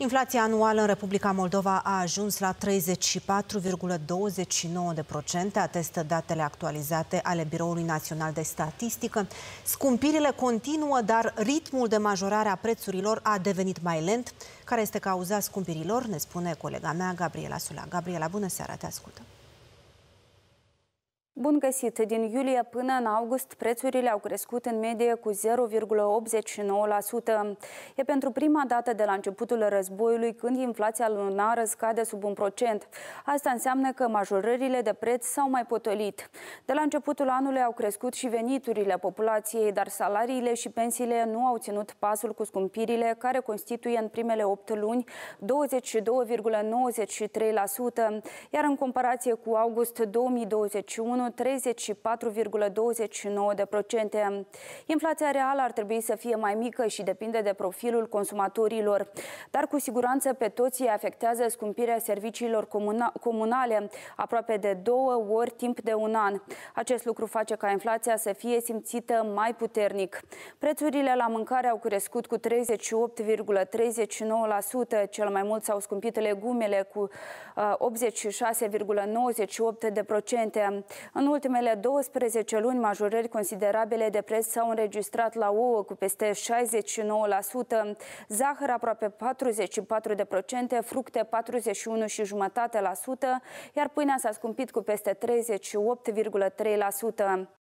Inflația anuală în Republica Moldova a ajuns la 34,29%, atestă datele actualizate ale Biroului Național de Statistică. Scumpirile continuă, dar ritmul de majorare a prețurilor a devenit mai lent. Care este cauza scumpirilor, ne spune colega mea, Gabriela Sula. Gabriela, bună seara, te ascultăm. Bun găsit! Din iulie până în august, prețurile au crescut în medie cu 0,89%. E pentru prima dată de la începutul războiului când inflația lunară scade sub un procent. Asta înseamnă că majorările de preț s-au mai potolit. De la începutul anului au crescut și veniturile populației, dar salariile și pensiile nu au ținut pasul cu scumpirile, care constituie în primele 8 luni 22,93%, iar în comparație cu august 2021, 34,29%. Inflația reală ar trebui să fie mai mică și depinde de profilul consumatorilor, dar cu siguranță pe toți îi afectează scumpirea serviciilor comuna comunale, aproape de două ori timp de un an. Acest lucru face ca inflația să fie simțită mai puternic. Prețurile la mâncare au crescut cu 38,39%, cel mai mult s-au scumpit legumele cu 86,98%. Uh, în ultimele 12 luni, majorări considerabile de preț s-au înregistrat la ouă cu peste 69%, zahăr aproape 44%, fructe 41,5%, la sută, iar pâinea s-a scumpit cu peste 38,3%.